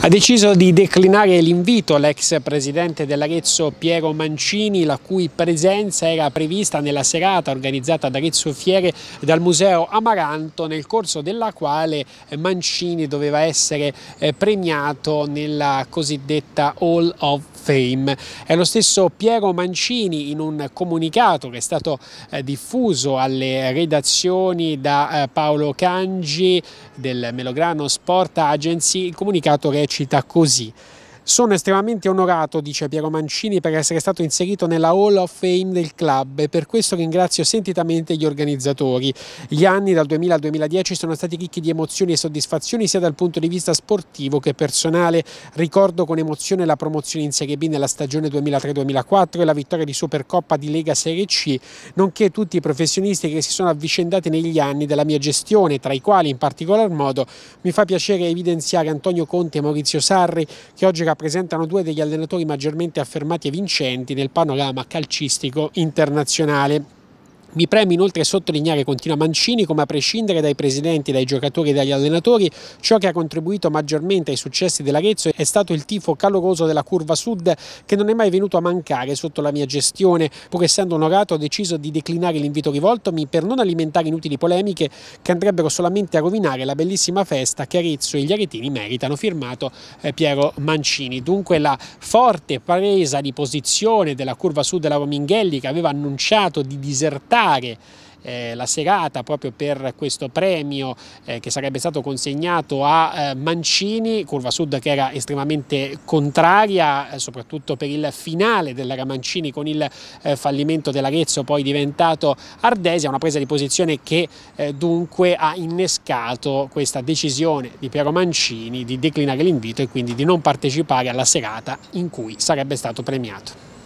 Ha deciso di declinare l'invito l'ex presidente dell'Arezzo Piero Mancini, la cui presenza era prevista nella serata organizzata ad Arezzo Fiere dal Museo Amaranto, nel corso della quale Mancini doveva essere eh, premiato nella cosiddetta Hall of Fame. È lo stesso Piero Mancini in un comunicato che è stato eh, diffuso alle redazioni da eh, Paolo Cangi del Melograno Sport Agency, il comunicato recita così. Sono estremamente onorato, dice Piero Mancini, per essere stato inserito nella Hall of Fame del club e per questo ringrazio sentitamente gli organizzatori. Gli anni dal 2000 al 2010 sono stati ricchi di emozioni e soddisfazioni sia dal punto di vista sportivo che personale. Ricordo con emozione la promozione in Serie B nella stagione 2003-2004 e la vittoria di Supercoppa di Lega Serie C, nonché tutti i professionisti che si sono avvicendati negli anni della mia gestione, tra i quali in particolar modo mi fa piacere evidenziare Antonio Conte e Maurizio Sarri che oggi rappresentano rappresentano due degli allenatori maggiormente affermati e vincenti nel panorama calcistico internazionale. Mi preme inoltre sottolineare, continua Mancini, come a prescindere dai presidenti, dai giocatori e dagli allenatori, ciò che ha contribuito maggiormente ai successi dell'Arezzo è stato il tifo caloroso della curva sud che non è mai venuto a mancare sotto la mia gestione. Pur essendo onorato ho deciso di declinare l'invito rivoltomi per non alimentare inutili polemiche che andrebbero solamente a rovinare la bellissima festa che Arezzo e gli aretini meritano, firmato eh, Piero Mancini. Dunque la forte presa di posizione della curva sud della Rominghelli che aveva annunciato di disertare aspettare eh, la serata proprio per questo premio eh, che sarebbe stato consegnato a eh, Mancini, Curva Sud che era estremamente contraria eh, soprattutto per il finale dell'era Mancini con il eh, fallimento dell'Arezzo poi diventato Ardesia, una presa di posizione che eh, dunque ha innescato questa decisione di Piero Mancini di declinare l'invito e quindi di non partecipare alla serata in cui sarebbe stato premiato.